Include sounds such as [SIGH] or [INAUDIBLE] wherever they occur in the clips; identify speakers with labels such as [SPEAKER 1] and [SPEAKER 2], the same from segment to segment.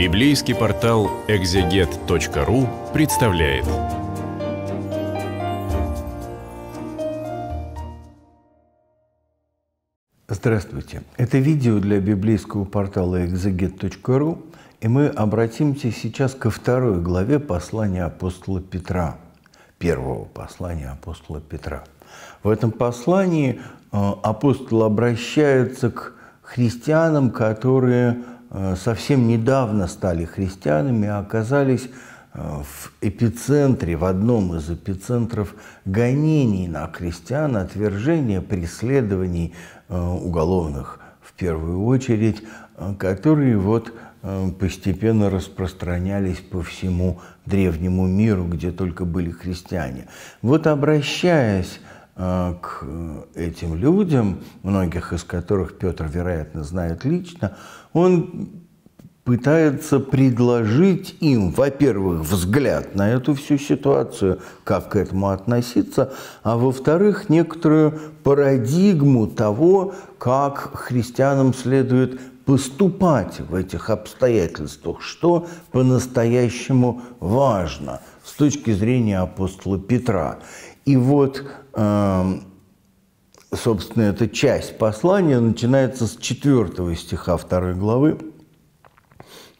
[SPEAKER 1] Библейский портал экзегет.ру представляет. Здравствуйте. Это видео для библейского портала экзегет.ру, и мы обратимся сейчас ко второй главе послания апостола Петра, первого послания апостола Петра. В этом послании э, апостол обращается к христианам, которые Э, совсем недавно стали христианами, а оказались э, в эпицентре, в одном из эпицентров гонений на христиан, отвержения, преследований э, уголовных в первую очередь, которые вот постепенно распространялись по всему древнему миру, где только были христиане. Вот обращаясь к этим людям, многих из которых Петр, вероятно, знает лично, он пытается предложить им, во-первых, взгляд на эту всю ситуацию, как к этому относиться, а во-вторых, некоторую парадигму того, как христианам следует поступать в этих обстоятельствах, что по-настоящему важно с точки зрения апостола Петра. И вот э, собственно, эта часть послания начинается с 4 стиха 2 главы,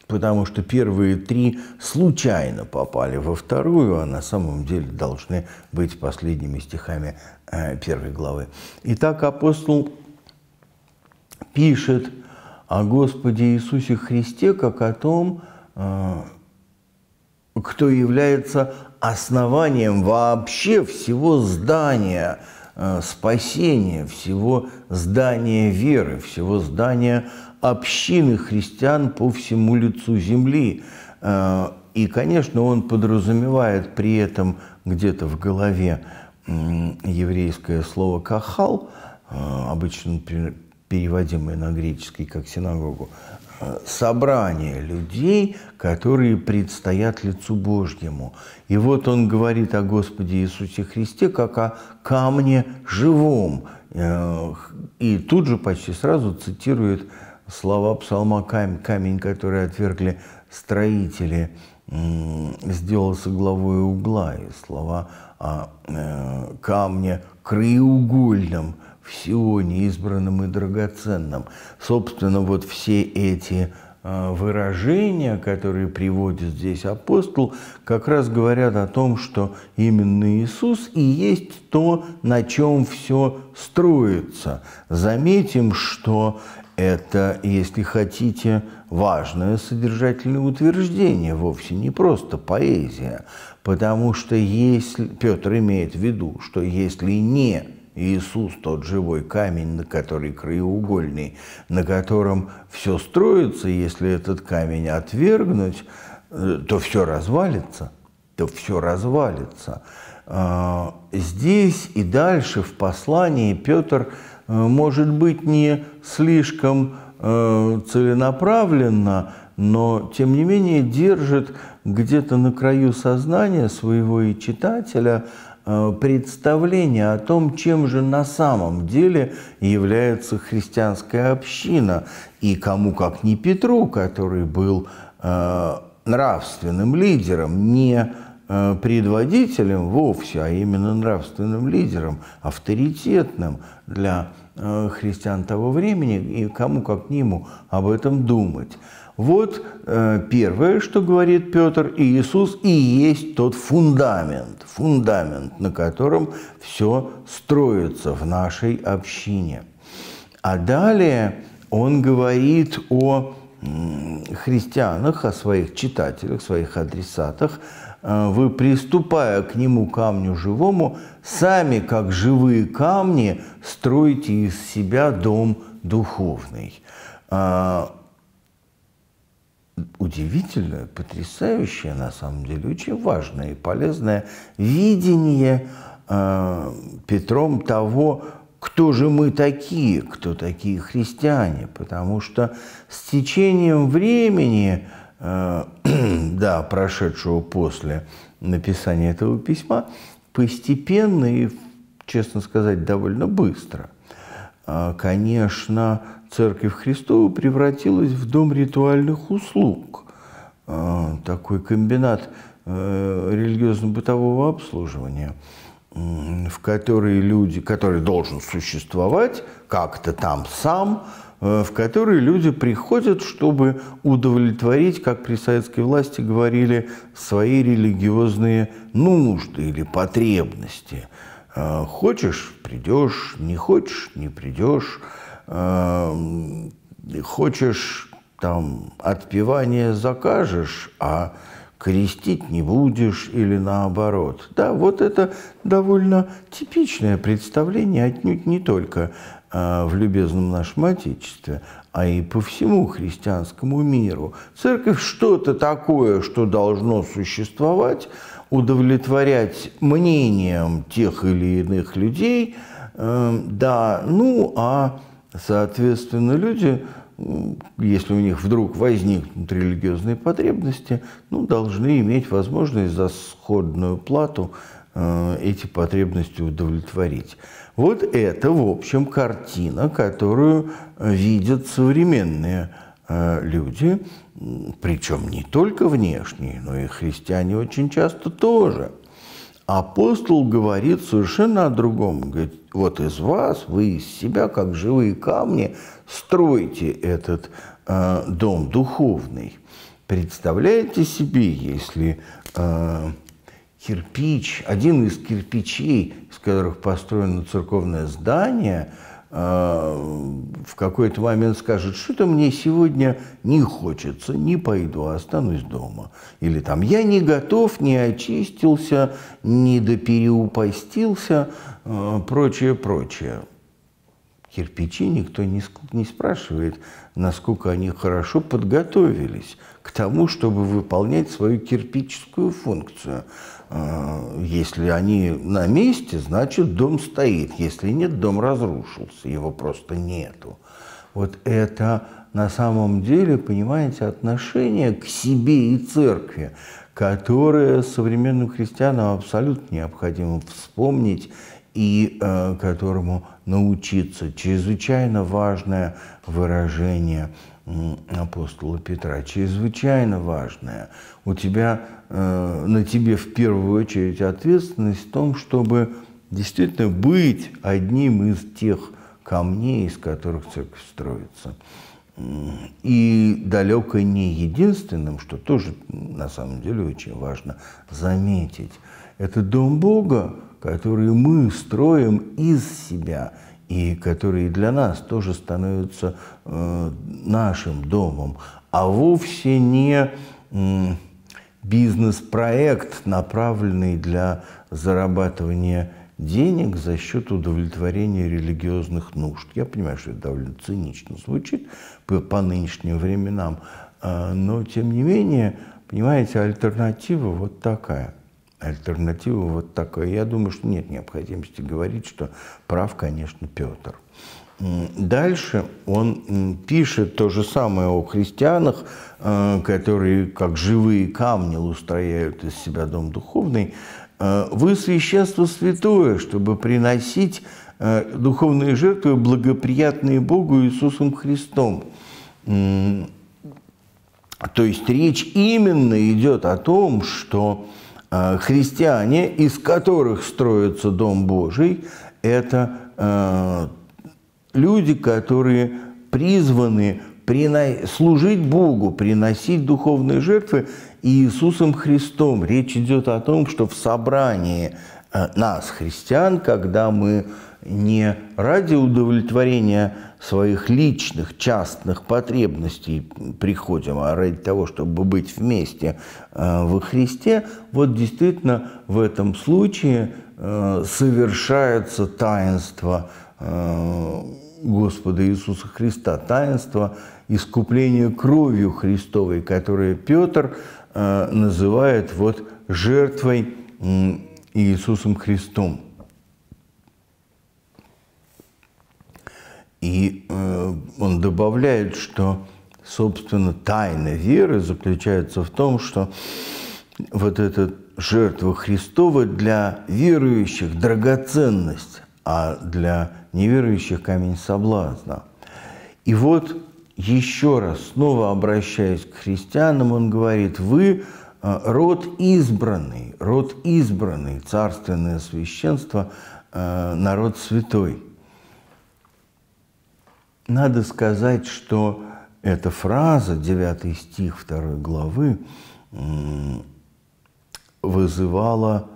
[SPEAKER 1] потому что первые три случайно попали во вторую, а на самом деле должны быть последними стихами э, первой главы. Итак, апостол пишет о Господе Иисусе Христе как о том, э, кто является основанием вообще всего здания – Э, спасения, всего здания веры, всего здания общины христиан по всему лицу земли. Э, и, конечно, он подразумевает при этом где-то в голове еврейское слово «кахал», э, обычно переводимое на греческий как синагогу, э, собрание людей, которые предстоят лицу Божьему. И вот он говорит о Господе Иисусе Христе как о камне живом. Э, и тут же почти сразу цитирует слова псалма «Камень, камень который отвергли строители, сделался главой угла». И слова о э, камне краеугольном – всего Сионе, и драгоценном. Собственно, вот все эти а, выражения, которые приводит здесь апостол, как раз говорят о том, что именно Иисус и есть то, на чем все строится. Заметим, что это, если хотите, важное содержательное утверждение, вовсе не просто поэзия, потому что если Петр имеет в виду, что если не Иисус – тот живой камень, на который краеугольный, на котором все строится, если этот камень отвергнуть, э, то все развалится, то все развалится. А, здесь и дальше в послании Петр, э, может быть, не слишком э, целенаправленно, но, тем не менее, держит где-то на краю сознания своего и читателя – Э, представление о том, чем же на самом деле является христианская община, и кому как не Петру, который был э, нравственным лидером, не э, предводителем вовсе, а именно нравственным лидером, авторитетным для христиан того времени, и кому как нему об этом думать. Вот э, первое, что говорит Петр, и Иисус и есть тот фундамент, фундамент, на котором все строится в нашей общине. А далее он говорит о христианах, о своих читателях, своих адресатах, э, вы, приступая к нему камню живому, сами, как живые камни, строите из себя дом духовный. Э, удивительное, потрясающее, на самом деле, очень важное и полезное видение э, Петром того, кто же мы такие, кто такие христиане, потому что с течением времени, э, [CLEARS THROAT] да, прошедшего после написания этого письма, постепенно и, честно сказать, довольно быстро – а, конечно, Церковь Христова превратилась в дом ритуальных услуг, а, такой комбинат э, религиозно-бытового обслуживания, в который люди, который должен существовать как-то там сам, э, в которые люди приходят, чтобы удовлетворить, как при советской власти говорили, свои религиозные нужды или потребности – Э, хочешь – придешь, не хочешь – не придешь. Эм, хочешь – там отпевание закажешь, а крестить не будешь или наоборот. Да, вот это довольно типичное представление, отнюдь не только э, в любезном нашем Отечестве, а и по всему христианскому миру. Церковь что-то такое, что должно существовать – удовлетворять мнением тех или иных людей, эм, да, ну а, соответственно, люди, если у них вдруг возникнут религиозные потребности, ну, должны иметь возможность за сходную плату э, эти потребности удовлетворить. Вот это, в общем, картина, которую видят современные Э, люди, причем не только внешние, но и христиане очень часто тоже. Апостол говорит совершенно о другом. Говорит, вот из вас, вы из себя, как живые камни, стройте этот э, дом духовный. Представляете себе, если э, кирпич, один из кирпичей, из которых построено церковное здание – а, в какой-то момент скажет, что-то мне сегодня не хочется, не пойду, останусь дома. Или там, я не готов, не очистился, не допереупастился, а, прочее, прочее. Кирпичи никто не, не спрашивает, насколько они хорошо подготовились к тому, чтобы выполнять свою кирпическую функцию. Э, если они на месте, значит дом стоит. Если нет, дом разрушился, его просто нету. Вот это на самом деле, понимаете, отношение к себе и церкви, которое современным христианам абсолютно необходимо вспомнить и э, которому научиться. Чрезвычайно важное выражение апостола Петра, чрезвычайно важное. У тебя Э, на тебе в первую очередь ответственность в том, чтобы действительно быть одним из тех камней, из которых церковь строится. И далеко не единственным, что тоже на самом деле очень важно заметить, это дом Бога, который мы строим из себя и который для нас тоже становится э, нашим домом, а вовсе не э, бизнес-проект, направленный для зарабатывания денег за счет удовлетворения религиозных нужд. Я понимаю, что это довольно цинично звучит по, по нынешним временам, э, но тем не менее, понимаете, альтернатива вот такая. Альтернатива вот такая. Я думаю, что нет необходимости говорить, что прав, конечно, Петр. Дальше он пишет то же самое о христианах, э, которые как живые камни устрояют из себя дом духовный. Э, «Вы священство святое, чтобы приносить э, духовные жертвы, благоприятные Богу Иисусом Христом». То есть речь именно идет о том, что христиане, из которых строится Дом Божий, это люди, которые призваны служить Богу, приносить духовные жертвы Иисусом Христом. Речь идет о том, что в собрании э, нас, христиан, когда мы не ради удовлетворения своих личных, частных потребностей приходим, а ради того, чтобы быть вместе э, во Христе, вот действительно в этом случае э, совершается таинство Э, Господа Иисуса Христа, таинство искупления кровью Христовой, которое Петр э, называет вот жертвой Иисусом Христом. И э, он добавляет, что, собственно, тайна веры заключается в том, что вот эта жертва Христова для верующих – драгоценность, а для неверующих камень соблазна. И вот еще раз, снова обращаясь к христианам, он говорит, вы э, род избранный, род избранный, царственное священство, э, народ святой. Надо сказать, что эта фраза, 9 стих 2 главы, вызывала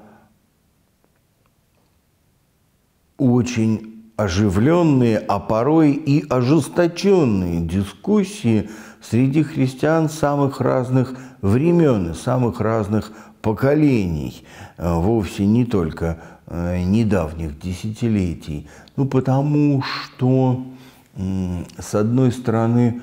[SPEAKER 1] очень оживленные, а порой и ожесточенные дискуссии среди христиан самых разных времен и самых разных поколений, э, вовсе не только э, недавних десятилетий. Ну, потому что, с одной стороны,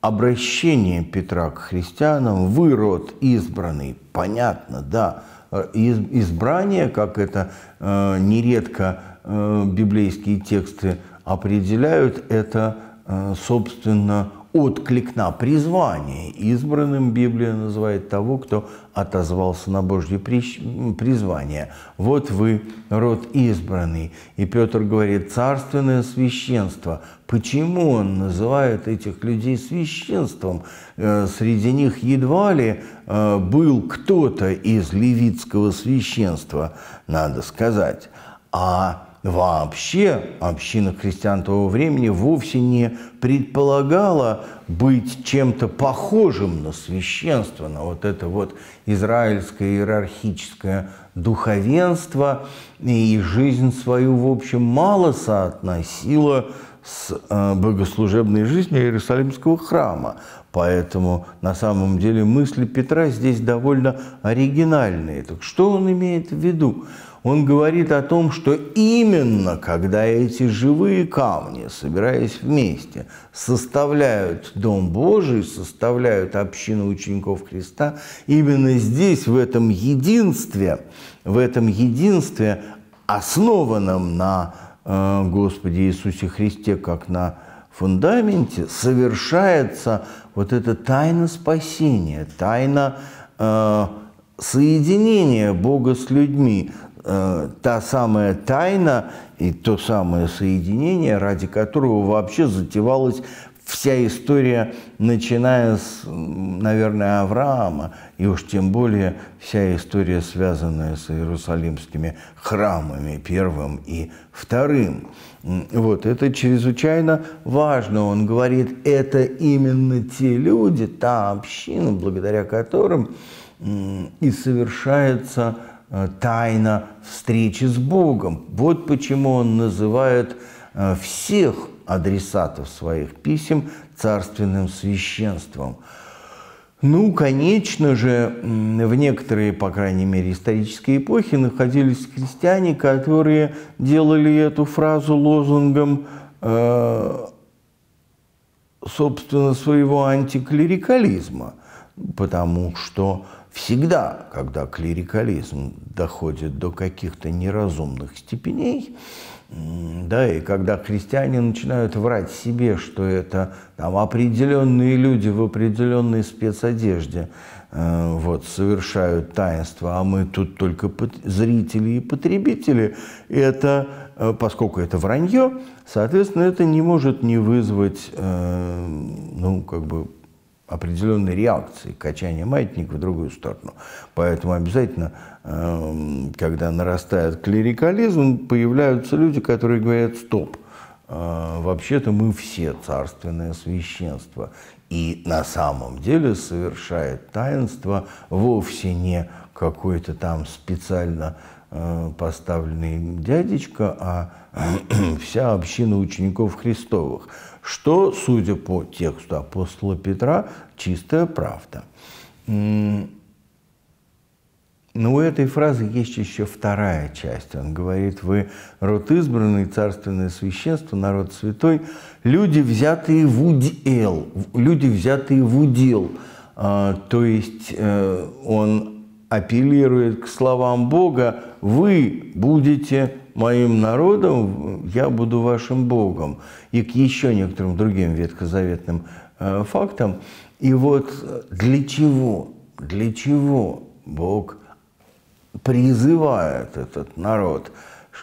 [SPEAKER 1] обращение Петра к христианам, вырод избранный, понятно, да, э, избрание, как это нередко Э, библейские тексты определяют, это, э, собственно, отклик на призвание. Избранным Библия называет того, кто отозвался на Божье призвание. Вот вы, род избранный. И Петр говорит, царственное священство. Почему он называет этих людей священством? Э, среди них едва ли был кто-то из левитского священства, надо сказать. А Вообще община христиан того времени вовсе не предполагала быть чем-то похожим на священство, на вот это вот израильское иерархическое духовенство, и жизнь свою, в общем, мало соотносила с э, богослужебной жизнью Иерусалимского храма. Поэтому на самом деле мысли Петра здесь довольно оригинальные. Так что он имеет в виду? он говорит о том, что именно когда эти живые камни, собираясь вместе, составляют Дом Божий, составляют общину учеников Христа, именно здесь, в этом единстве, в этом единстве, основанном на э, Господе Иисусе Христе, как на фундаменте, совершается вот эта тайна спасения, тайна э, соединение Бога с людьми, э, та самая тайна и то самое соединение, ради которого вообще затевалась вся история, начиная с, наверное, Авраама, и уж тем более вся история, связанная с иерусалимскими храмами первым и вторым. Вот, это чрезвычайно важно. Он говорит, это именно те люди, та община, благодаря которым и совершается э, тайна встречи с Богом. Вот почему он называет э, всех адресатов своих писем царственным священством. Ну, конечно же, в некоторые, по крайней мере, исторические эпохи находились христиане, которые делали эту фразу лозунгом, э, собственно, своего антиклерикализма, потому что Всегда, когда клерикализм доходит до каких-то неразумных степеней, да, и когда христиане начинают врать себе, что это там определенные люди в определенной спецодежде э, вот, совершают таинство, а мы тут только зрители и потребители, это, э, поскольку это вранье, соответственно, это не может не вызвать, э, ну, как бы определенной реакции, качания маятника в другую сторону. Поэтому обязательно, эм, когда нарастает клерикализм, появляются люди, которые говорят «стоп». Э, вообще-то мы все царственное священство. И на самом деле совершает таинство вовсе не какой-то там специально э, Э, поставленный дядечка, а [CLEARS THROAT] вся община учеников Христовых, что, судя по тексту апостола Петра, чистая правда. Но у этой фразы есть еще вторая часть. Он говорит, вы род избранный, царственное священство, народ святой, люди, взятые в удел. Люди, взятые в удел. А, то есть э, он апеллирует к словам Бога, вы будете моим народом, я буду вашим Богом. И к еще некоторым другим ветхозаветным э, фактам. И вот э, для чего, для чего Бог призывает этот народ?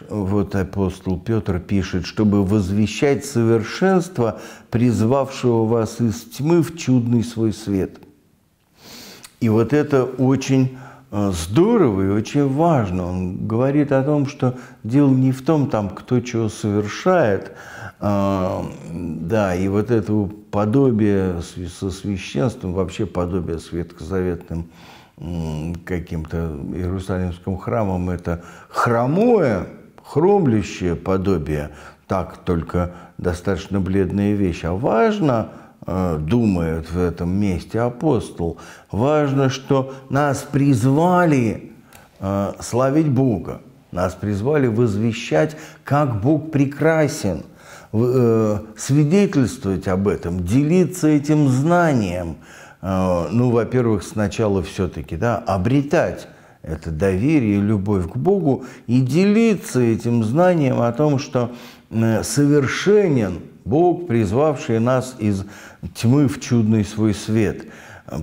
[SPEAKER 1] Вот апостол Петр пишет, чтобы возвещать совершенство призвавшего вас из тьмы в чудный свой свет. И вот это очень Э, здорово и очень важно. Он говорит о том, что дело не в том, там, кто чего совершает, а, да, и вот этого подобие со священством, вообще подобие светкозаветным каким-то Иерусалимским храмом, это хромое, хромлющее подобие, так только достаточно бледная вещь. А важно Э, думает в этом месте апостол. Важно, что нас призвали э, славить Бога, нас призвали возвещать, как Бог прекрасен, э, свидетельствовать об этом, делиться этим знанием. Ну, во-первых, сначала все-таки да, обретать это доверие и любовь к Богу и делиться этим знанием о том, что совершенен – Бог, призвавший нас из тьмы в чудный свой свет,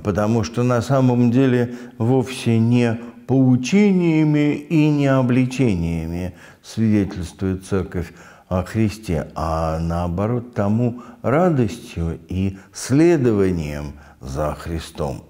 [SPEAKER 1] потому что на самом деле вовсе не поучениями и не обличениями свидетельствует церковь о Христе, а наоборот тому радостью и следованием за Христом.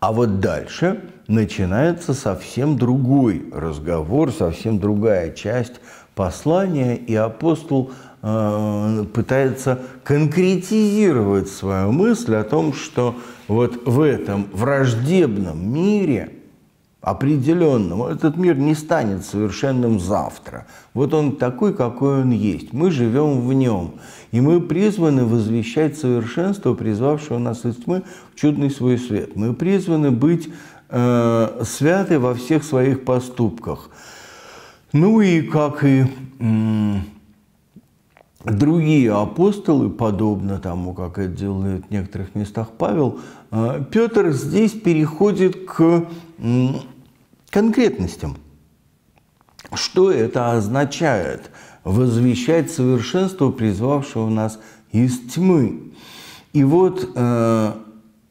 [SPEAKER 1] А вот дальше начинается совсем другой разговор, совсем другая часть послание, и апостол э, пытается конкретизировать свою мысль о том, что вот в этом враждебном мире – определенному. Этот мир не станет совершенным завтра. Вот он такой, какой он есть. Мы живем в нем. И мы призваны возвещать совершенство, призвавшего нас из тьмы в чудный свой свет. Мы призваны быть э, святы во всех своих поступках. Ну и как и другие апостолы, подобно тому, как это делает в некоторых местах Павел, э, Петр здесь переходит к конкретностям. Что это означает? Возвещать совершенство, призвавшего нас из тьмы. И вот э,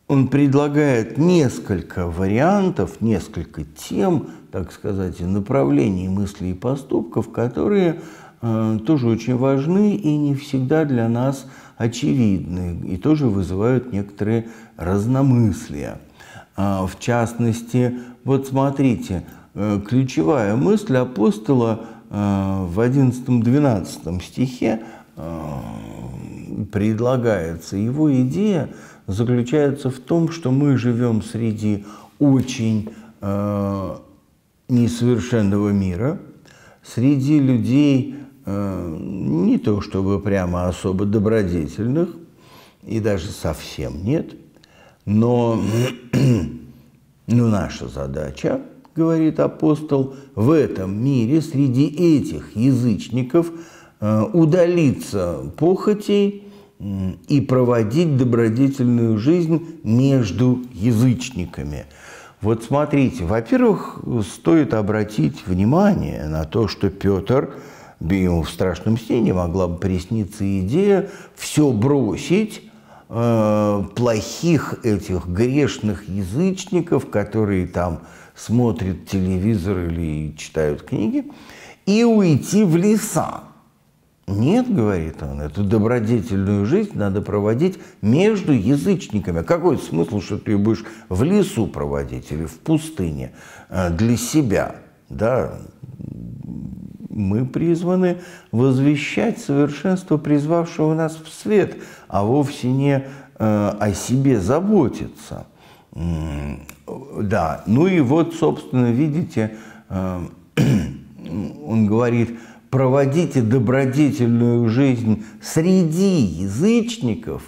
[SPEAKER 1] он предлагает несколько вариантов, несколько тем, так сказать, направлений мыслей и поступков, которые э, тоже очень важны и не всегда для нас очевидны, и тоже вызывают некоторые разномыслия. Э, в частности, вот смотрите, э, ключевая мысль апостола э, в 11-12 стихе э, предлагается. Его идея заключается в том, что мы живем среди очень э, несовершенного мира среди людей э, не то чтобы прямо особо добродетельных, и даже совсем нет, но [CLEARS THROAT] ну, наша задача, говорит апостол, в этом мире среди этих язычников э, удалиться похотей и проводить добродетельную жизнь между язычниками – вот смотрите, во-первых, стоит обратить внимание на то, что Петр, да в страшном сне не могла бы присниться идея все бросить, э, плохих этих грешных язычников, которые там смотрят телевизор или читают книги, и уйти в леса. Нет, говорит он, эту добродетельную жизнь надо проводить между язычниками. А какой смысл, что ты ее будешь в лесу проводить или в пустыне э, для себя? Да, мы призваны возвещать совершенство призвавшего нас в свет, а вовсе не э, о себе заботиться. Да, ну и вот, собственно, видите, э, [CLEARS THROAT] он говорит, проводите добродетельную жизнь среди язычников,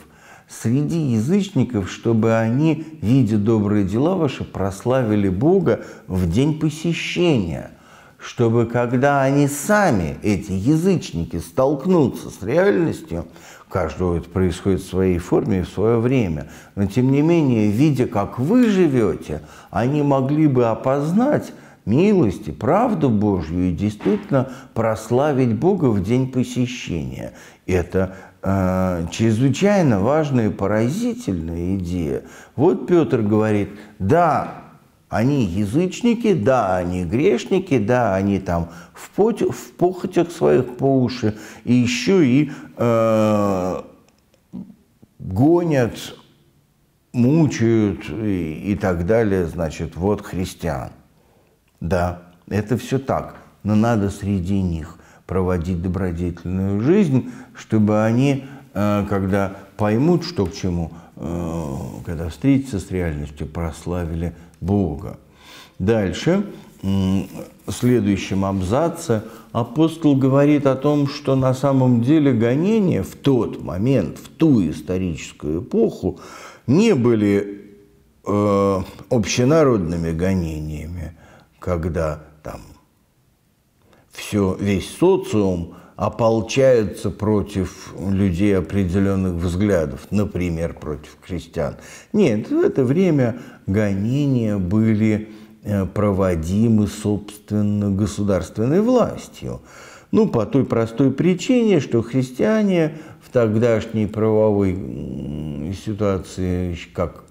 [SPEAKER 1] среди язычников, чтобы они, видя добрые дела ваши, прославили Бога в день посещения, чтобы когда они сами, эти язычники, столкнутся с реальностью, каждого это происходит в своей форме и в свое время, но тем не менее, видя, как вы живете, они могли бы опознать Милости, правду Божью и действительно прославить Бога в день посещения. Это э, чрезвычайно важная и поразительная идея. Вот Петр говорит, да, они язычники, да, они грешники, да, они там в, пот в похотях своих по уши, и еще и э, гонят, мучают и, и так далее, значит, вот христиан. Да, это все так. Но надо среди них проводить добродетельную жизнь, чтобы они, э, когда поймут, что к чему, э, когда встретятся с реальностью, прославили Бога. Дальше, в следующем абзаце, апостол говорит о том, что на самом деле гонения в тот момент, в ту историческую эпоху, не были э, общенародными гонениями, когда там все, весь социум ополчаются против людей определенных взглядов, например, против крестьян. Нет, в это время гонения были э, проводимы, собственно, государственной властью. Ну, по той простой причине, что христиане в тогдашней правовой ситуации, как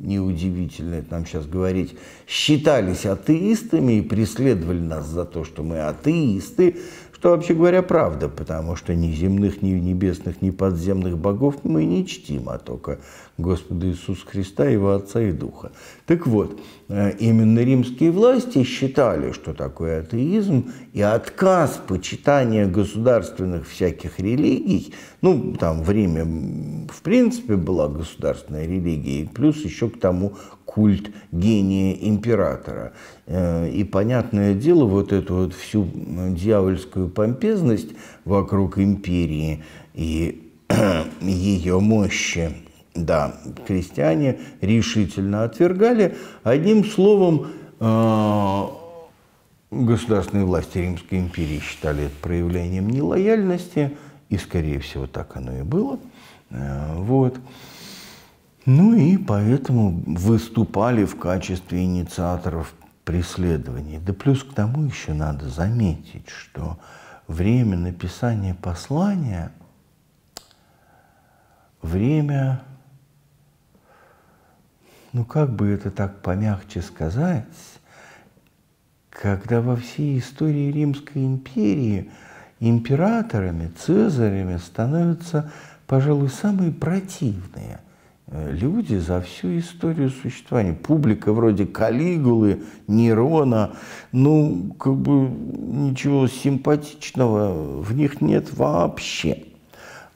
[SPEAKER 1] неудивительно это нам сейчас говорить, считались атеистами и преследовали нас за то, что мы атеисты, что, вообще говоря, правда, потому что ни земных, ни небесных, ни подземных богов мы не чтим, а только Господа Иисуса Христа, Его Отца и Духа. Так вот, э, именно римские власти считали, что такое атеизм и отказ почитания государственных всяких религий, ну, там в Риме в принципе была государственная религия, плюс еще к тому культ гения императора. Э, и понятное дело, вот эту вот всю дьявольскую такую помпезность вокруг империи и [CLEARS THROAT] ее мощи. Да, крестьяне решительно отвергали. Одним словом, а, государственные власти Римской империи считали это проявлением нелояльности, и, скорее всего, так оно и было. А, вот. Ну и поэтому выступали в качестве инициаторов преследований. Да плюс к тому еще надо заметить, что время написания послания – время, ну как бы это так помягче сказать, когда во всей истории Римской империи императорами, цезарями становятся, пожалуй, самые противные – Э, люди за всю историю существования. Публика вроде Калигулы, Нерона, ну, как бы ничего симпатичного в них нет вообще.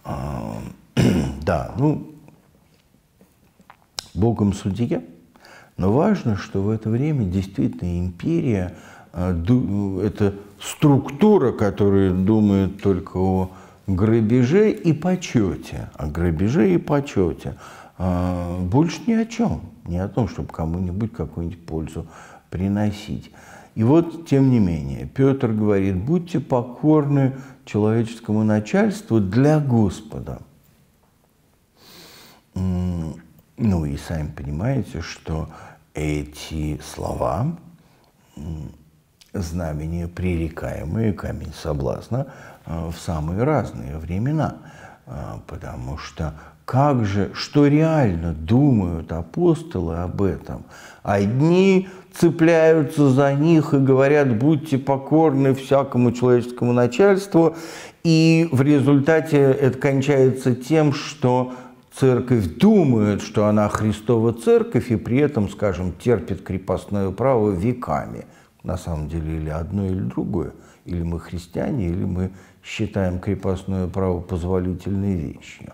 [SPEAKER 1] А, [CLEARS THROAT] да, ну, богом судья. Но важно, что в это время действительно империя э, – это структура, которая думает только о грабеже и почете. О грабеже и почете – а, больше ни о чем, не о том, чтобы кому-нибудь какую-нибудь пользу приносить. И вот, тем не менее, Петр говорит, будьте покорны человеческому начальству для Господа. Ну и сами понимаете, что эти слова, знамения пререкаемые, камень соблазна, а, в самые разные времена – а, потому что как же, что реально думают апостолы об этом? Одни цепляются за них и говорят, будьте покорны всякому человеческому начальству, и в результате это кончается тем, что церковь думает, что она Христова церковь, и при этом, скажем, терпит крепостное право веками. На самом деле или одно, или другое. Или мы христиане, или мы считаем крепостное право позволительной вещью.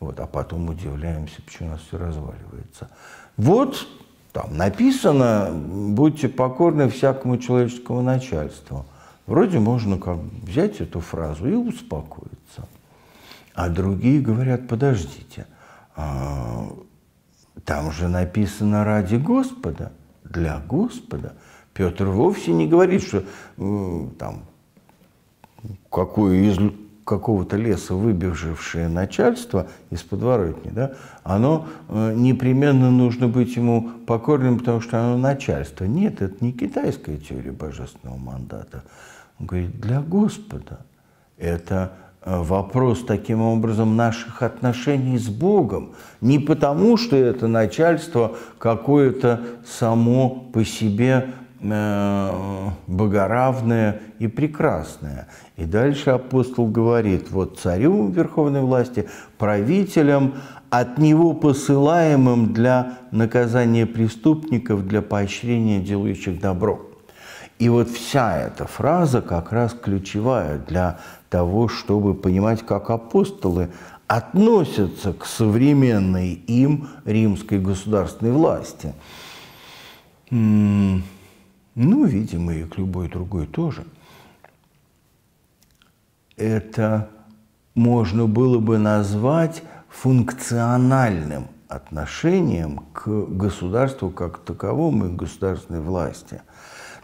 [SPEAKER 1] Вот, а потом удивляемся, почему у нас все разваливается. Вот там написано, будьте покорны всякому человеческому начальству. Вроде можно как взять эту фразу и успокоиться. А другие говорят, подождите, а, там же написано ради Господа, для Господа. Петр вовсе не говорит, что там какую из какого-то леса выбежавшее начальство из подворотни, да, оно э, непременно нужно быть ему покорным, потому что оно начальство. Нет, это не китайская теория божественного мандата. Он говорит, для Господа это э, вопрос таким образом наших отношений с Богом. Не потому, что это начальство какое-то само по себе Э, богоравное и прекрасное. И дальше апостол говорит, вот царю верховной власти, правителям, от него посылаемым для наказания преступников, для поощрения делающих добро. И вот вся эта фраза как раз ключевая для того, чтобы понимать, как апостолы относятся к современной им римской государственной власти ну, видимо, и к любой другой тоже, это можно было бы назвать функциональным отношением к государству как таковому и государственной власти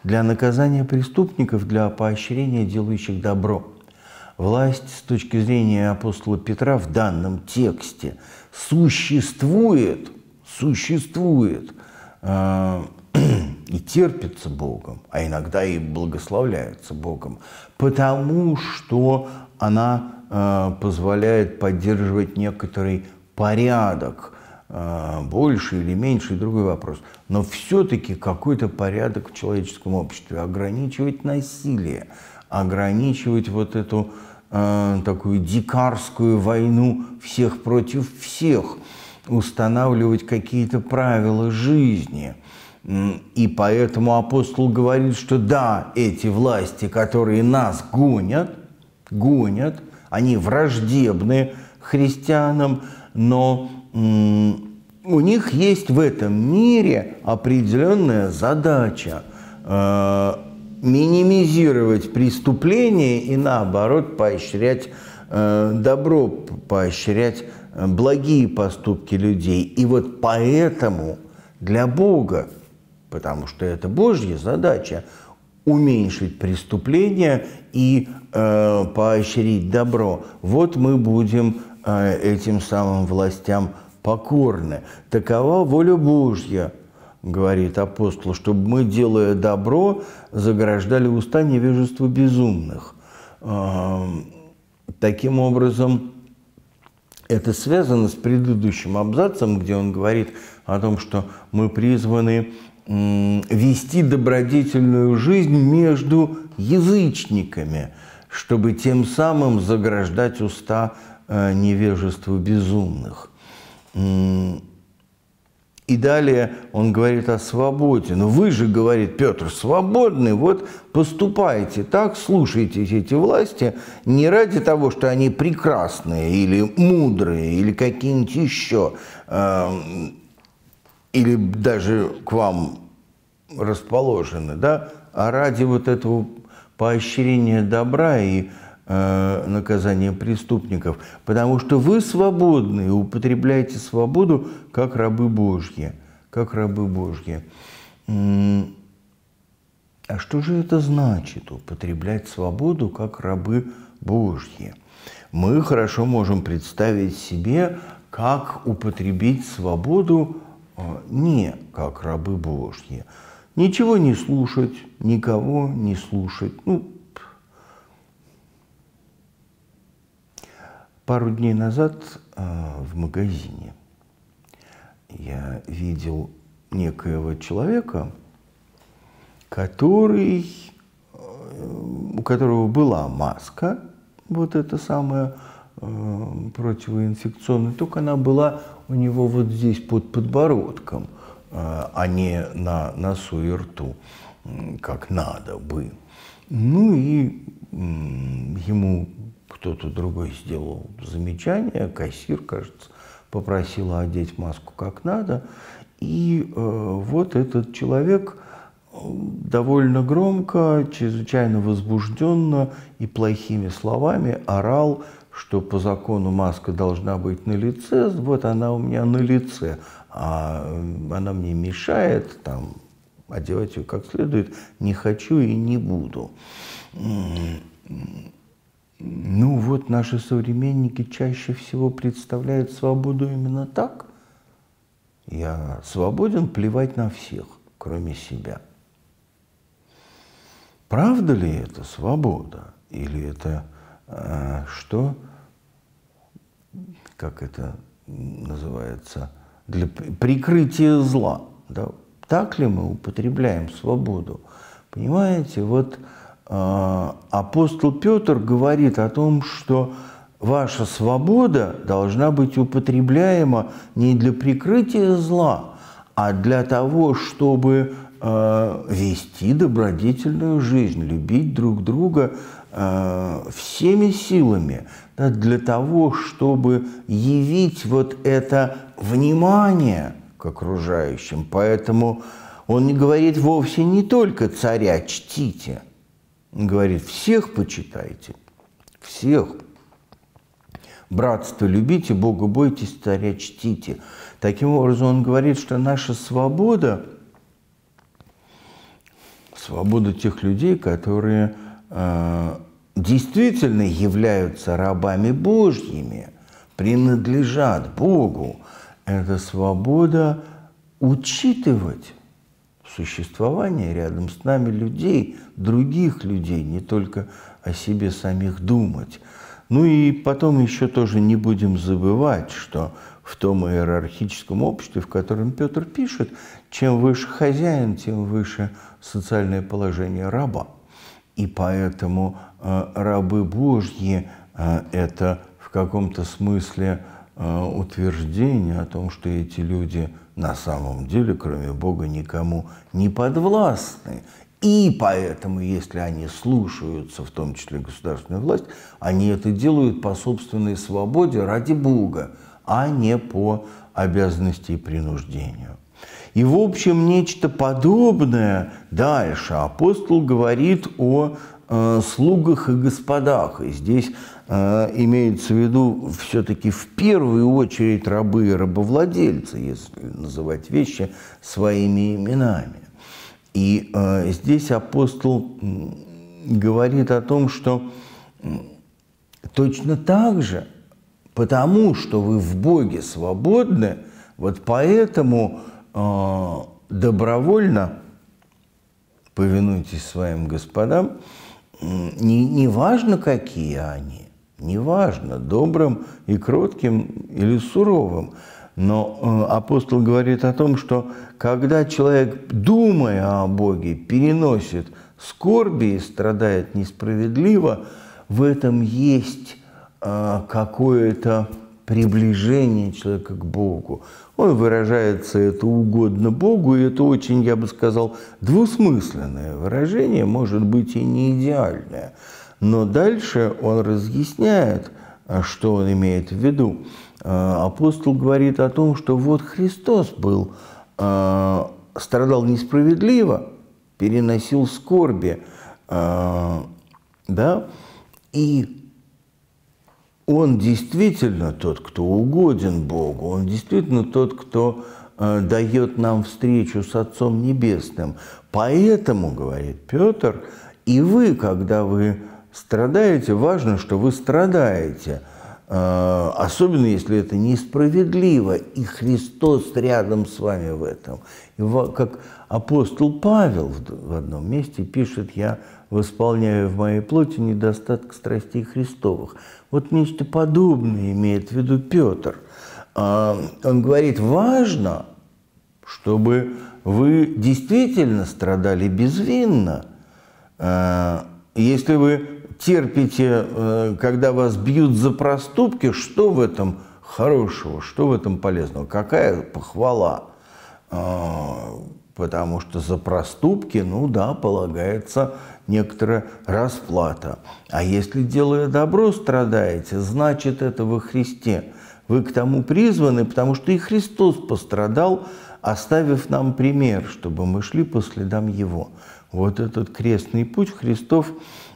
[SPEAKER 1] для наказания преступников, для поощрения делающих добро. Власть с точки зрения апостола Петра в данном тексте существует, существует э и терпится Богом, а иногда и благословляется Богом, потому что она э, позволяет поддерживать некоторый порядок, э, больше или меньше, другой вопрос. Но все-таки какой-то порядок в человеческом обществе, ограничивать насилие, ограничивать вот эту э, такую дикарскую войну всех против всех, устанавливать какие-то правила жизни – и поэтому апостол говорит, что да, эти власти, которые нас гонят, гонят, они враждебны христианам, но у них есть в этом мире определенная задача э минимизировать преступления и наоборот поощрять э добро, поощрять э, благие поступки людей. И вот поэтому для Бога потому что это Божья задача уменьшить преступление и э, поощрить добро. Вот мы будем э, этим самым властям покорны. Такова воля Божья, говорит апостол, чтобы мы, делая добро, заграждали уста невежеству безумных. Э, таким образом, это связано с предыдущим абзацем, где он говорит о том, что мы призваны вести добродетельную жизнь между язычниками, чтобы тем самым заграждать уста э, невежеству безумных. И далее он говорит о свободе. Но вы же, говорит Петр, свободны, вот поступайте так, слушайтесь эти власти не ради того, что они прекрасные или мудрые или какие-нибудь еще э, или даже к вам расположены, да, а ради вот этого поощрения добра и э, наказания преступников, потому что вы свободны и употребляете свободу как рабы Божьи, как рабы Божьи. А что же это значит, употреблять свободу как рабы Божьи? Мы хорошо можем представить себе, как употребить свободу а не как рабы Божьи. Ничего не слушать, никого не слушать. Ну, пару дней назад а, в магазине я видел некоего человека, который, э, у которого была маска, вот эта самая, Э, противоинфекционной, только она была у него вот здесь под подбородком, э, а не на носу и рту, как надо бы. Ну и ему кто-то другой сделал замечание, кассир, кажется, попросила одеть маску как надо. И э, вот этот человек довольно громко, чрезвычайно возбужденно и плохими словами орал что по закону маска должна быть на лице, вот она у меня на лице, а она мне мешает, там, одевать ее как следует, не хочу и не буду. Ну вот наши современники чаще всего представляют свободу именно так. Я свободен плевать на всех, кроме себя. Правда ли это свобода? Или это а что, как это называется, для прикрытия зла. Да? Так ли мы употребляем свободу? Понимаете, вот э, апостол Петр говорит о том, что ваша свобода должна быть употребляема не для прикрытия зла, а для того, чтобы э, вести добродетельную жизнь, любить друг друга, Э, всеми силами да, для того, чтобы явить вот это внимание к окружающим. Поэтому он не говорит вовсе не только царя чтите, он говорит всех почитайте, всех. Братство любите, Бога бойтесь, царя чтите. Таким образом, он говорит, что наша свобода, свобода тех людей, которые Э, действительно являются рабами Божьими, принадлежат Богу, это свобода учитывать существование рядом с нами людей, других людей, не только о себе самих думать. Ну и потом еще тоже не будем забывать, что в том иерархическом обществе, в котором Петр пишет, чем выше хозяин, тем выше социальное положение раба. И поэтому э, рабы Божьи э, – это в каком-то смысле э, утверждение о том, что эти люди на самом деле, кроме Бога, никому не подвластны. И поэтому, если они слушаются, в том числе государственную власть, они это делают по собственной свободе ради Бога, а не по обязанности и принуждению. И, в общем, нечто подобное дальше апостол говорит о э, слугах и господах. И здесь э, имеется в виду все-таки в первую очередь рабы и рабовладельцы, если называть вещи своими именами. И э, здесь апостол говорит о том, что точно так же, потому что вы в Боге свободны, вот поэтому Э, добровольно повинуйтесь своим господам, не, не важно, какие они, не важно, добрым и кротким или суровым, но э, апостол говорит о том, что когда человек, думая о Боге, переносит скорби и страдает несправедливо, в этом есть э, какое-то приближение человека к Богу. Он выражается это угодно Богу, и это очень, я бы сказал, двусмысленное выражение, может быть, и не идеальное. Но дальше он разъясняет, а что он имеет в виду. А, апостол говорит о том, что вот Христос был, а, страдал несправедливо, переносил скорби, да, и он действительно тот, кто угоден Богу, он действительно тот, кто э, дает нам встречу с Отцом Небесным. Поэтому, говорит Петр, и вы, когда вы страдаете, важно, что вы страдаете, э, особенно если это несправедливо, и Христос рядом с вами в этом. И, как апостол Павел в одном месте пишет, я восполняя в моей плоти недостаток страстей Христовых. Вот нечто подобное имеет в виду Петр. А, он говорит, важно, чтобы вы действительно страдали безвинно. А, если вы терпите, э, когда вас бьют за проступки, что в этом хорошего, что в этом полезного, какая похвала. А, потому что за проступки, ну да, полагается некоторая расплата. А если, делая добро, страдаете, значит это во Христе. Вы к тому призваны, потому что и Христос пострадал, оставив нам пример, чтобы мы шли по следам Его. Вот этот крестный путь Христов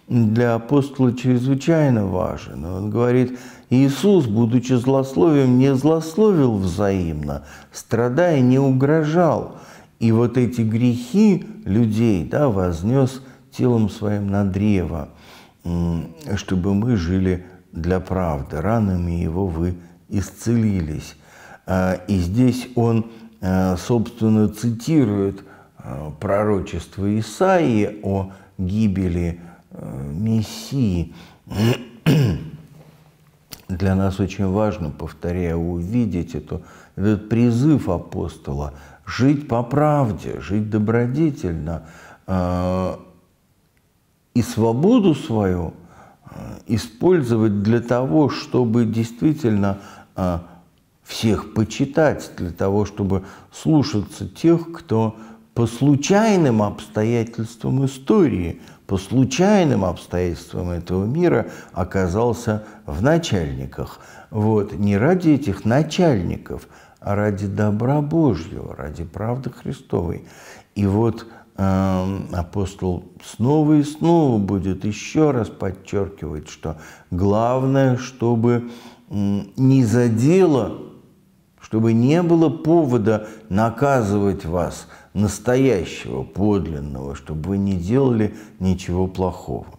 [SPEAKER 1] для апостола чрезвычайно важен. Он говорит, Иисус, будучи злословием, не злословил взаимно, страдая, не угрожал – и вот эти грехи людей да, вознес телом своим на древо, чтобы мы жили для правды. Ранами его вы исцелились. А, и здесь он, а, собственно, цитирует а, пророчество Исаии о гибели Мессии для нас очень важно, повторяю, увидеть эту, этот призыв апостола жить по правде, жить добродетельно э, и свободу свою а, использовать для того, чтобы действительно э, всех почитать, для того, чтобы слушаться тех, кто по случайным обстоятельствам истории, по случайным обстоятельствам этого мира оказался в начальниках. Вот. Не ради этих начальников, а ради добра Божьего, ради правды Христовой. И вот э, апостол снова и снова будет еще раз подчеркивать, что главное, чтобы э, не задело, чтобы не было повода наказывать вас – настоящего, подлинного, чтобы вы не делали ничего плохого.